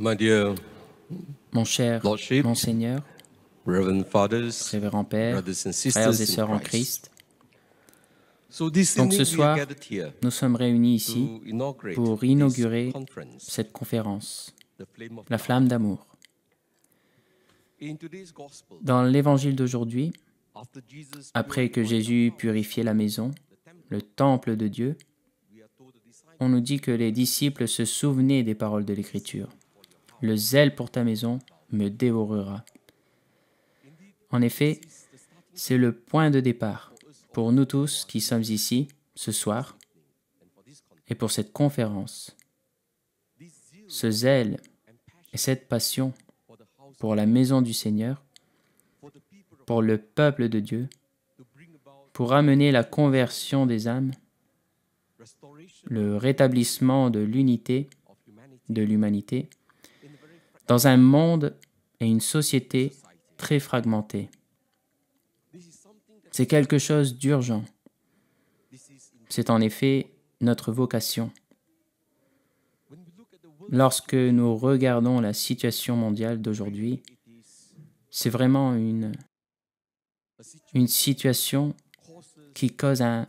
mon cher, mon Seigneur, Révérend Père, frères et sœurs en Christ, donc ce soir, nous sommes réunis ici pour inaugurer cette conférence, la flamme d'amour. Dans l'évangile d'aujourd'hui, après que Jésus purifiait la maison, le temple de Dieu, on nous dit que les disciples se souvenaient des paroles de l'Écriture le zèle pour ta maison me dévorera. En effet, c'est le point de départ pour nous tous qui sommes ici ce soir et pour cette conférence. Ce zèle et cette passion pour la maison du Seigneur, pour le peuple de Dieu, pour amener la conversion des âmes, le rétablissement de l'unité de l'humanité, dans un monde et une société très fragmentée. C'est quelque chose d'urgent. C'est en effet notre vocation. Lorsque nous regardons la situation mondiale d'aujourd'hui, c'est vraiment une, une situation qui cause un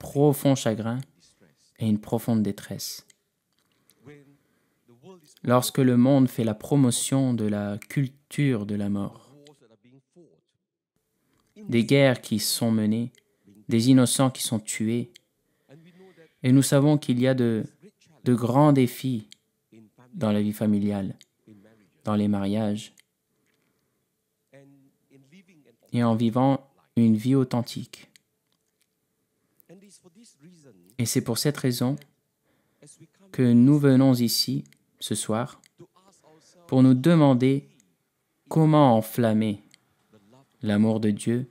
profond chagrin et une profonde détresse lorsque le monde fait la promotion de la culture de la mort. Des guerres qui sont menées, des innocents qui sont tués. Et nous savons qu'il y a de, grands défis dans la vie familiale, dans les mariages. Et en vivant une vie authentique. Et c'est pour cette raison que nous venons ici ce soir pour nous demander comment enflammer l'amour de Dieu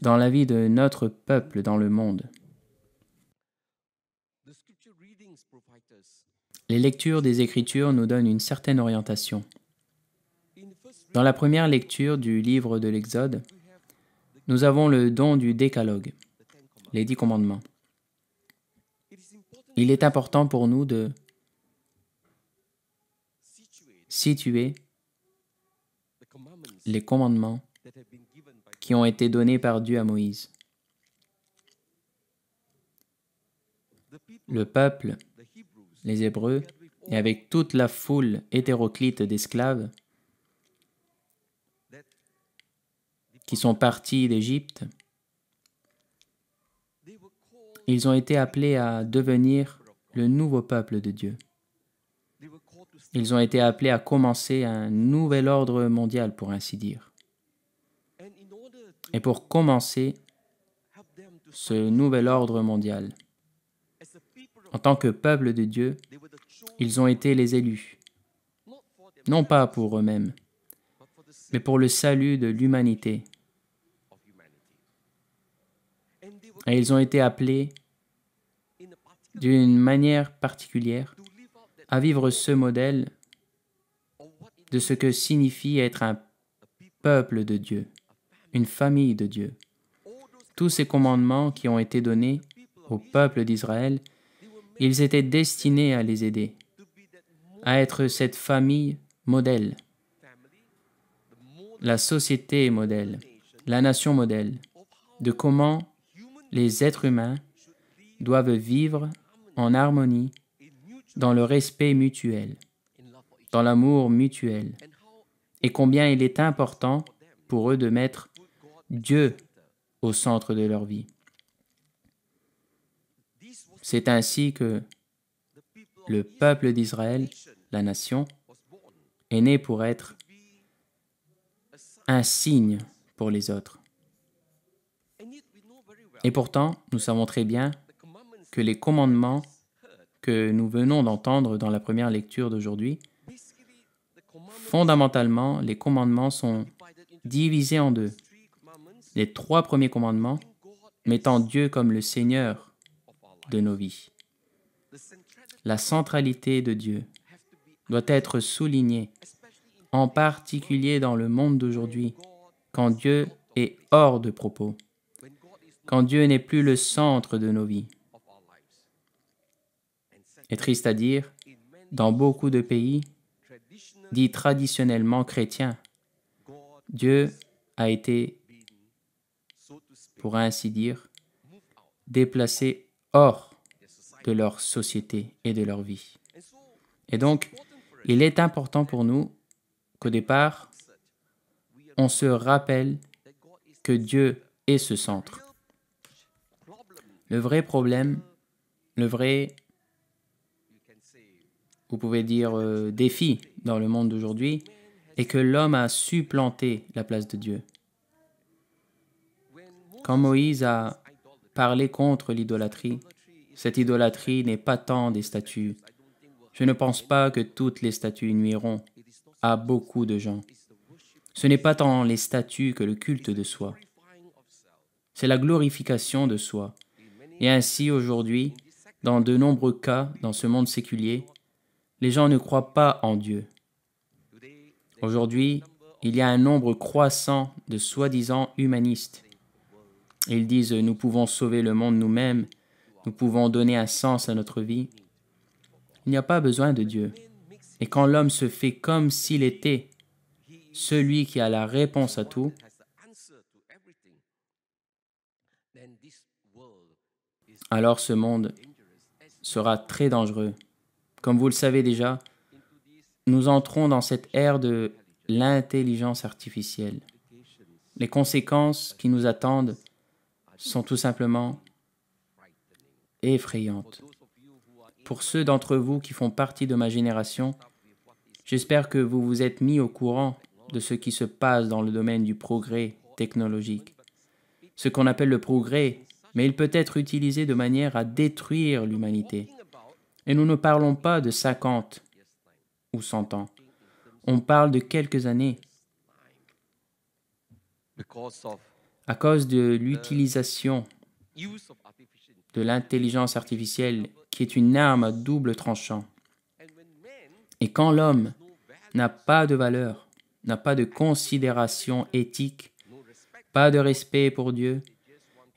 dans la vie de notre peuple dans le monde. Les lectures des Écritures nous donnent une certaine orientation. Dans la première lecture du livre de l'Exode, nous avons le don du décalogue, les dix commandements. Il est important pour nous de situer les commandements qui ont été donnés par Dieu à Moïse. Le peuple, les Hébreux, et avec toute la foule hétéroclite d'esclaves qui sont partis d'Égypte, ils ont été appelés à devenir le nouveau peuple de Dieu. Ils ont été appelés à commencer un nouvel ordre mondial, pour ainsi dire. Et pour commencer ce nouvel ordre mondial, en tant que peuple de Dieu, ils ont été les élus, non pas pour eux-mêmes, mais pour le salut de l'humanité. Et ils ont été appelés d'une manière particulière à vivre ce modèle de ce que signifie être un peuple de Dieu, une famille de Dieu. Tous ces commandements qui ont été donnés au peuple d'Israël, ils étaient destinés à les aider, à être cette famille modèle, la société modèle, la nation modèle, de comment les êtres humains doivent vivre en harmonie dans le respect mutuel, dans l'amour mutuel, et combien il est important pour eux de mettre Dieu au centre de leur vie. C'est ainsi que le peuple d'Israël, la nation, est né pour être un signe pour les autres. Et pourtant, nous savons très bien que les commandements que nous venons d'entendre dans la première lecture d'aujourd'hui, fondamentalement, les commandements sont divisés en deux. Les trois premiers commandements mettant Dieu comme le Seigneur de nos vies. La centralité de Dieu doit être soulignée, en particulier dans le monde d'aujourd'hui, quand Dieu est hors de propos, quand Dieu n'est plus le centre de nos vies. Et triste à dire, dans beaucoup de pays dits traditionnellement chrétiens, Dieu a été, pour ainsi dire, déplacé hors de leur société et de leur vie. Et donc, il est important pour nous qu'au départ, on se rappelle que Dieu est ce centre. Le vrai problème, le vrai vous pouvez dire euh, défi dans le monde d'aujourd'hui, et que l'homme a supplanté la place de Dieu. Quand Moïse a parlé contre l'idolâtrie, cette idolâtrie n'est pas tant des statues. Je ne pense pas que toutes les statues nuiront à beaucoup de gens. Ce n'est pas tant les statues que le culte de soi. C'est la glorification de soi. Et ainsi aujourd'hui, dans de nombreux cas dans ce monde séculier, les gens ne croient pas en Dieu. Aujourd'hui, il y a un nombre croissant de soi-disant humanistes. Ils disent nous pouvons sauver le monde nous-mêmes, nous pouvons donner un sens à notre vie. Il n'y a pas besoin de Dieu. Et quand l'homme se fait comme s'il était celui qui a la réponse à tout, alors ce monde sera très dangereux. Comme vous le savez déjà, nous entrons dans cette ère de l'intelligence artificielle. Les conséquences qui nous attendent sont tout simplement effrayantes. Pour ceux d'entre vous qui font partie de ma génération, j'espère que vous vous êtes mis au courant de ce qui se passe dans le domaine du progrès technologique. Ce qu'on appelle le progrès, mais il peut être utilisé de manière à détruire l'humanité. Et nous ne parlons pas de 50 ou 100 ans. On parle de quelques années à cause de l'utilisation de l'intelligence artificielle qui est une arme à double tranchant. Et quand l'homme n'a pas de valeur, n'a pas de considération éthique, pas de respect pour Dieu,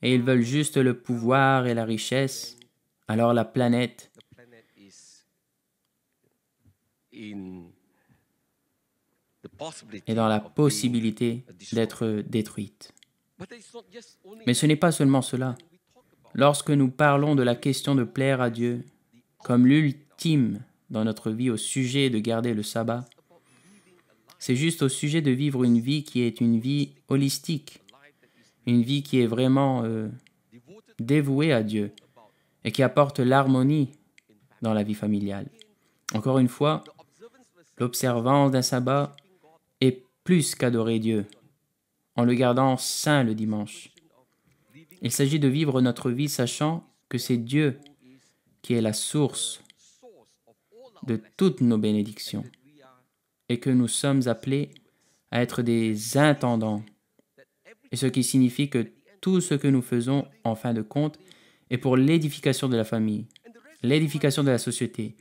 et ils veulent juste le pouvoir et la richesse, alors la planète et dans la possibilité d'être détruite. Mais ce n'est pas seulement cela. Lorsque nous parlons de la question de plaire à Dieu comme l'ultime dans notre vie au sujet de garder le sabbat, c'est juste au sujet de vivre une vie qui est une vie holistique, une vie qui est vraiment euh, dévouée à Dieu et qui apporte l'harmonie dans la vie familiale. Encore une fois, l'observance d'un sabbat est plus qu'adorer Dieu, en le gardant saint le dimanche. Il s'agit de vivre notre vie sachant que c'est Dieu qui est la source de toutes nos bénédictions et que nous sommes appelés à être des intendants. Et ce qui signifie que tout ce que nous faisons, en fin de compte, est pour l'édification de la famille, l'édification de la société,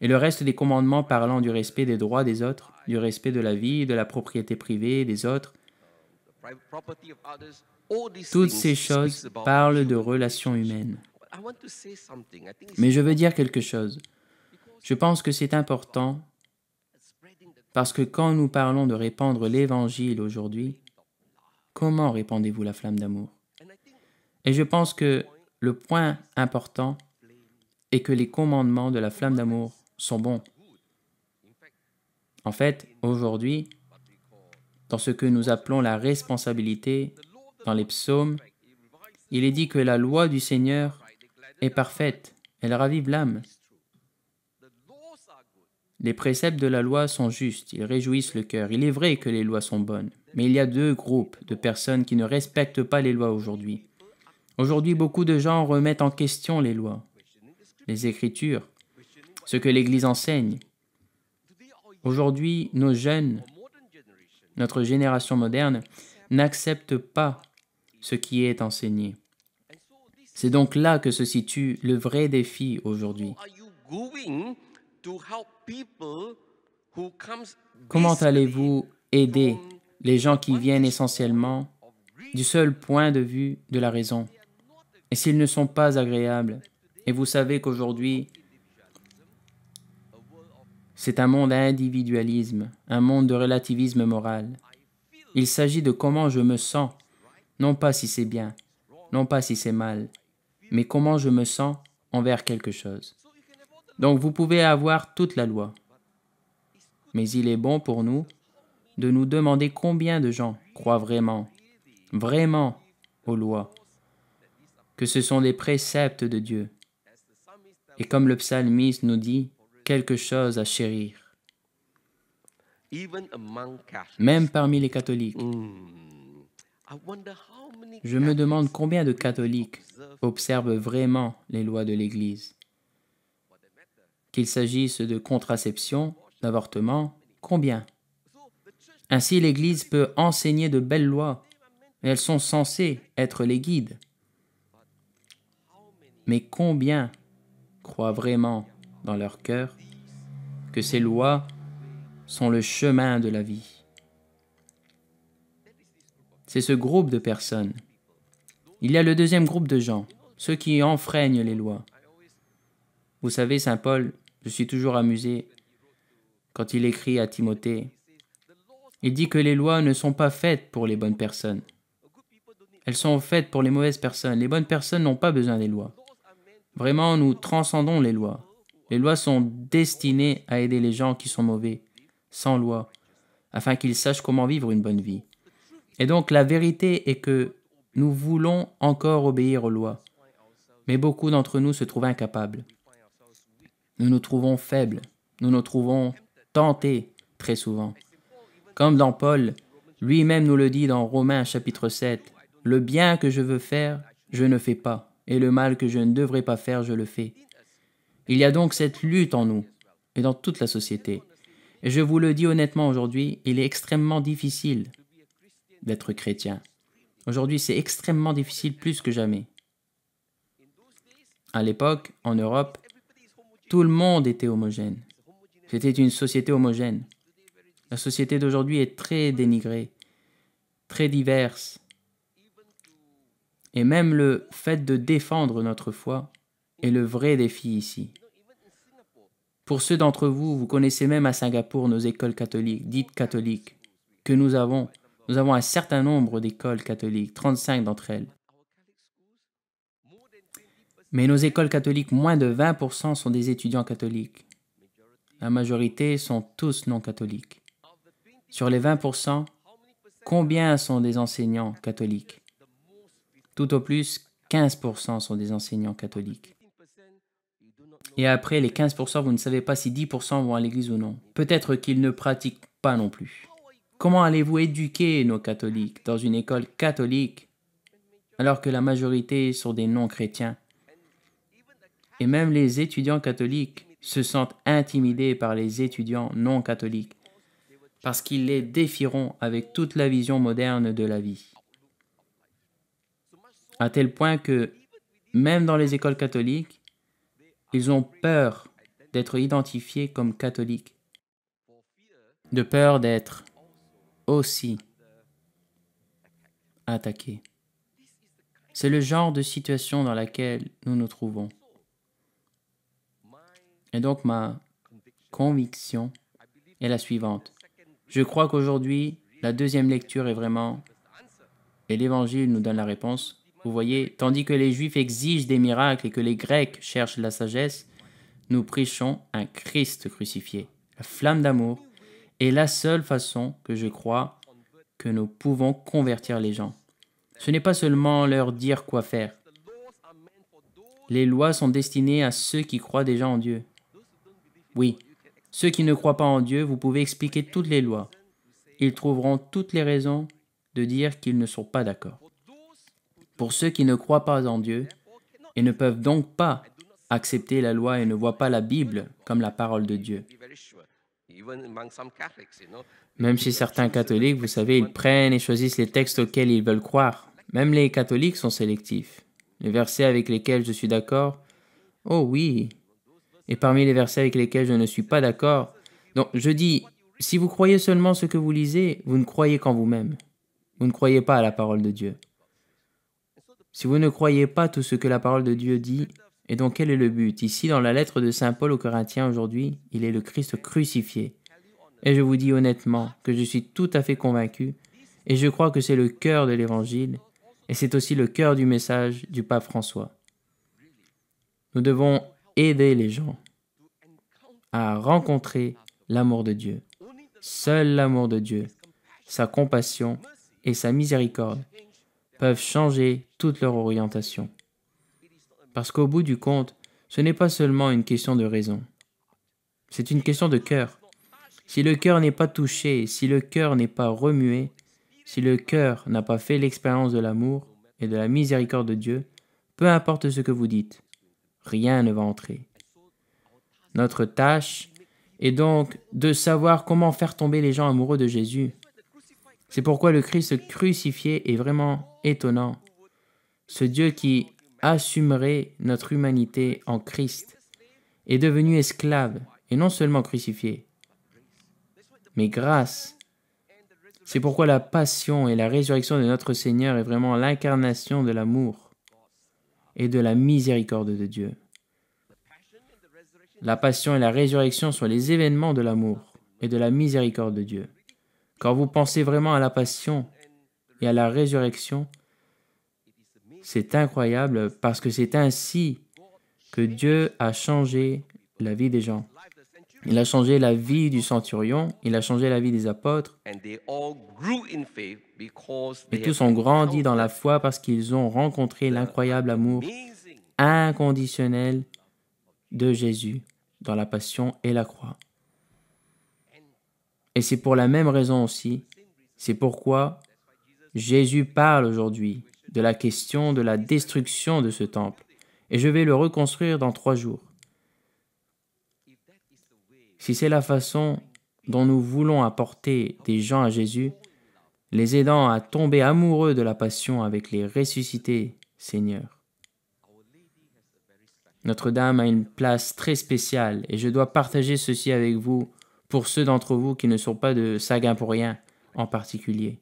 et le reste des commandements parlant du respect des droits des autres, du respect de la vie, de la propriété privée des autres. Toutes ces choses parlent de relations humaines. Mais je veux dire quelque chose. Je pense que c'est important parce que quand nous parlons de répandre l'Évangile aujourd'hui, comment répandez-vous la flamme d'amour Et je pense que le point important est que les commandements de la flamme d'amour sont bons. En fait, aujourd'hui, dans ce que nous appelons la responsabilité, dans les psaumes, il est dit que la loi du Seigneur est parfaite, elle ravive l'âme. Les préceptes de la loi sont justes, ils réjouissent le cœur. Il est vrai que les lois sont bonnes, mais il y a deux groupes de personnes qui ne respectent pas les lois aujourd'hui. Aujourd'hui, beaucoup de gens remettent en question les lois, les écritures, ce que l'Église enseigne. Aujourd'hui, nos jeunes, notre génération moderne, n'acceptent pas ce qui est enseigné. C'est donc là que se situe le vrai défi aujourd'hui. Comment allez-vous aider les gens qui viennent essentiellement du seul point de vue de la raison Et s'ils ne sont pas agréables, et vous savez qu'aujourd'hui, c'est un monde d'individualisme, un monde de relativisme moral. Il s'agit de comment je me sens, non pas si c'est bien, non pas si c'est mal, mais comment je me sens envers quelque chose. Donc vous pouvez avoir toute la loi. Mais il est bon pour nous de nous demander combien de gens croient vraiment, vraiment aux lois, que ce sont des préceptes de Dieu. Et comme le psalmiste nous dit, quelque chose à chérir. Même parmi les catholiques. Hmm. Je me demande combien de catholiques observent vraiment les lois de l'Église. Qu'il s'agisse de contraception, d'avortement, combien Ainsi l'Église peut enseigner de belles lois, elles sont censées être les guides. Mais combien croient vraiment dans leur cœur que ces lois sont le chemin de la vie. C'est ce groupe de personnes. Il y a le deuxième groupe de gens, ceux qui enfreignent les lois. Vous savez, Saint Paul, je suis toujours amusé quand il écrit à Timothée. Il dit que les lois ne sont pas faites pour les bonnes personnes. Elles sont faites pour les mauvaises personnes. Les bonnes personnes n'ont pas besoin des lois. Vraiment, nous transcendons les lois. Les lois sont destinées à aider les gens qui sont mauvais, sans loi, afin qu'ils sachent comment vivre une bonne vie. Et donc la vérité est que nous voulons encore obéir aux lois, mais beaucoup d'entre nous se trouvent incapables. Nous nous trouvons faibles, nous nous trouvons tentés très souvent. Comme dans Paul, lui-même nous le dit dans Romains chapitre 7, Le bien que je veux faire, je ne fais pas, et le mal que je ne devrais pas faire, je le fais. Il y a donc cette lutte en nous et dans toute la société. Et je vous le dis honnêtement aujourd'hui, il est extrêmement difficile d'être chrétien. Aujourd'hui, c'est extrêmement difficile plus que jamais. À l'époque, en Europe, tout le monde était homogène. C'était une société homogène. La société d'aujourd'hui est très dénigrée, très diverse. Et même le fait de défendre notre foi et le vrai défi ici. Pour ceux d'entre vous, vous connaissez même à Singapour nos écoles catholiques, dites catholiques, que nous avons. Nous avons un certain nombre d'écoles catholiques, 35 d'entre elles. Mais nos écoles catholiques, moins de 20% sont des étudiants catholiques. La majorité sont tous non catholiques. Sur les 20%, combien sont des enseignants catholiques Tout au plus, 15% sont des enseignants catholiques. Et après, les 15%, vous ne savez pas si 10% vont à l'église ou non. Peut-être qu'ils ne pratiquent pas non plus. Comment allez-vous éduquer nos catholiques dans une école catholique alors que la majorité sont des non-chrétiens Et même les étudiants catholiques se sentent intimidés par les étudiants non-catholiques parce qu'ils les défieront avec toute la vision moderne de la vie. À tel point que, même dans les écoles catholiques, ils ont peur d'être identifiés comme catholiques, de peur d'être aussi attaqués. C'est le genre de situation dans laquelle nous nous trouvons. Et donc ma conviction est la suivante. Je crois qu'aujourd'hui, la deuxième lecture est vraiment... Et l'Évangile nous donne la réponse. Vous voyez, tandis que les Juifs exigent des miracles et que les Grecs cherchent la sagesse, nous prêchons un Christ crucifié. La flamme d'amour est la seule façon que je crois que nous pouvons convertir les gens. Ce n'est pas seulement leur dire quoi faire. Les lois sont destinées à ceux qui croient déjà en Dieu. Oui, ceux qui ne croient pas en Dieu, vous pouvez expliquer toutes les lois. Ils trouveront toutes les raisons de dire qu'ils ne sont pas d'accord pour ceux qui ne croient pas en Dieu et ne peuvent donc pas accepter la loi et ne voient pas la Bible comme la parole de Dieu. Même chez certains catholiques, vous savez, ils prennent et choisissent les textes auxquels ils veulent croire. Même les catholiques sont sélectifs. Les versets avec lesquels je suis d'accord, oh oui. Et parmi les versets avec lesquels je ne suis pas d'accord, donc je dis, si vous croyez seulement ce que vous lisez, vous ne croyez qu'en vous-même. Vous ne croyez pas à la parole de Dieu. Si vous ne croyez pas tout ce que la parole de Dieu dit, et donc quel est le but Ici, dans la lettre de Saint Paul aux Corinthiens aujourd'hui, il est le Christ crucifié. Et je vous dis honnêtement que je suis tout à fait convaincu, et je crois que c'est le cœur de l'Évangile, et c'est aussi le cœur du message du pape François. Nous devons aider les gens à rencontrer l'amour de Dieu. Seul l'amour de Dieu, sa compassion et sa miséricorde peuvent changer toute leur orientation. Parce qu'au bout du compte, ce n'est pas seulement une question de raison. C'est une question de cœur. Si le cœur n'est pas touché, si le cœur n'est pas remué, si le cœur n'a pas fait l'expérience de l'amour et de la miséricorde de Dieu, peu importe ce que vous dites, rien ne va entrer. Notre tâche est donc de savoir comment faire tomber les gens amoureux de Jésus c'est pourquoi le Christ crucifié est vraiment étonnant. Ce Dieu qui assumerait notre humanité en Christ est devenu esclave et non seulement crucifié, mais grâce. C'est pourquoi la passion et la résurrection de notre Seigneur est vraiment l'incarnation de l'amour et de la miséricorde de Dieu. La passion et la résurrection sont les événements de l'amour et de la miséricorde de Dieu. Quand vous pensez vraiment à la passion et à la résurrection, c'est incroyable parce que c'est ainsi que Dieu a changé la vie des gens. Il a changé la vie du centurion, il a changé la vie des apôtres. Et tous ont grandi dans la foi parce qu'ils ont rencontré l'incroyable amour inconditionnel de Jésus dans la passion et la croix. Et c'est pour la même raison aussi, c'est pourquoi Jésus parle aujourd'hui de la question de la destruction de ce temple, et je vais le reconstruire dans trois jours. Si c'est la façon dont nous voulons apporter des gens à Jésus, les aidant à tomber amoureux de la passion avec les ressuscités, Seigneur. Notre-Dame a une place très spéciale et je dois partager ceci avec vous pour ceux d'entre vous qui ne sont pas de Saguenay, pour rien en particulier.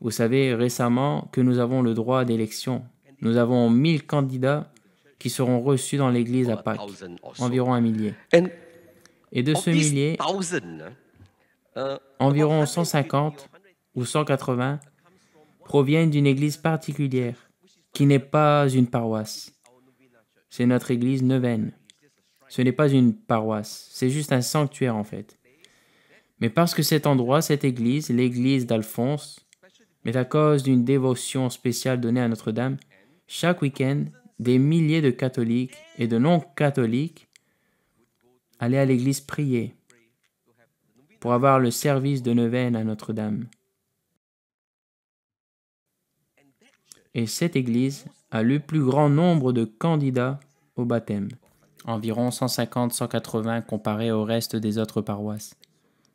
Vous savez récemment que nous avons le droit d'élection. Nous avons 1000 candidats qui seront reçus dans l'Église à Pâques, environ un millier. Et de ce millier, hein, environ 150 ou 180 proviennent d'une Église particulière, qui n'est pas une paroisse. C'est notre Église neuvaine. Ce n'est pas une paroisse, c'est juste un sanctuaire en fait. Mais parce que cet endroit, cette église, l'église d'Alphonse, mais à cause d'une dévotion spéciale donnée à Notre-Dame, chaque week-end, des milliers de catholiques et de non-catholiques allaient à l'église prier pour avoir le service de neuvaine à Notre-Dame. Et cette église a le plus grand nombre de candidats au baptême environ 150-180 comparé au reste des autres paroisses.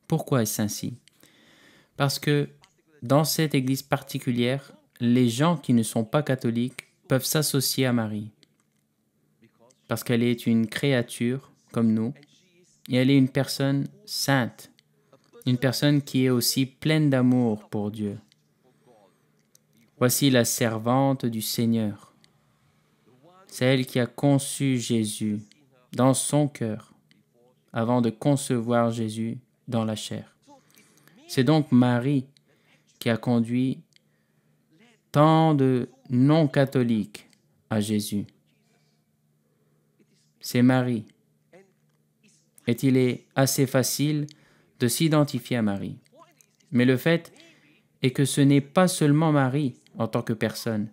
Pourquoi est-ce ainsi Parce que dans cette église particulière, les gens qui ne sont pas catholiques peuvent s'associer à Marie, parce qu'elle est une créature comme nous, et elle est une personne sainte, une personne qui est aussi pleine d'amour pour Dieu. Voici la servante du Seigneur, celle qui a conçu Jésus, dans son cœur avant de concevoir Jésus dans la chair. C'est donc Marie qui a conduit tant de non-catholiques à Jésus. C'est Marie. Et il est assez facile de s'identifier à Marie. Mais le fait est que ce n'est pas seulement Marie en tant que personne,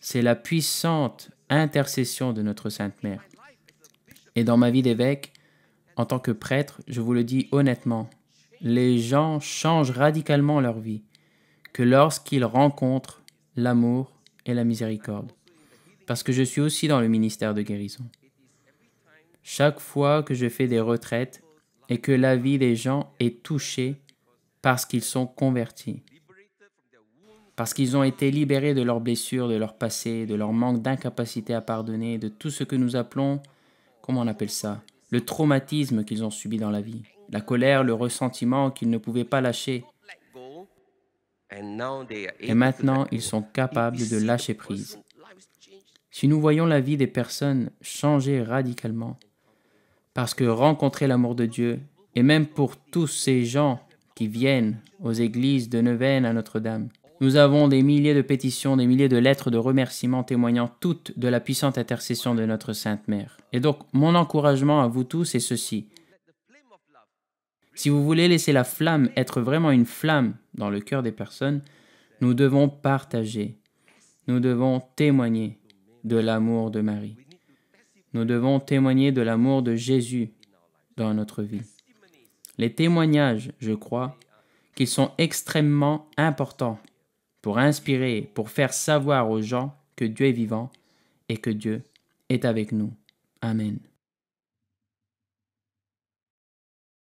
c'est la puissante intercession de notre Sainte Mère. Et dans ma vie d'évêque, en tant que prêtre, je vous le dis honnêtement, les gens changent radicalement leur vie que lorsqu'ils rencontrent l'amour et la miséricorde. Parce que je suis aussi dans le ministère de guérison. Chaque fois que je fais des retraites et que la vie des gens est touchée parce qu'ils sont convertis, parce qu'ils ont été libérés de leurs blessures, de leur passé, de leur manque d'incapacité à pardonner, de tout ce que nous appelons comment on appelle ça, le traumatisme qu'ils ont subi dans la vie, la colère, le ressentiment qu'ils ne pouvaient pas lâcher. Et maintenant, ils sont capables de lâcher prise. Si nous voyons la vie des personnes changer radicalement, parce que rencontrer l'amour de Dieu, et même pour tous ces gens qui viennent aux églises de Neuvaine à Notre-Dame, nous avons des milliers de pétitions, des milliers de lettres de remerciements témoignant toutes de la puissante intercession de notre Sainte Mère. Et donc, mon encouragement à vous tous est ceci. Si vous voulez laisser la flamme être vraiment une flamme dans le cœur des personnes, nous devons partager. Nous devons témoigner de l'amour de Marie. Nous devons témoigner de l'amour de Jésus dans notre vie. Les témoignages, je crois, qui sont extrêmement importants pour inspirer, pour faire savoir aux gens que Dieu est vivant et que Dieu est avec nous. Amen.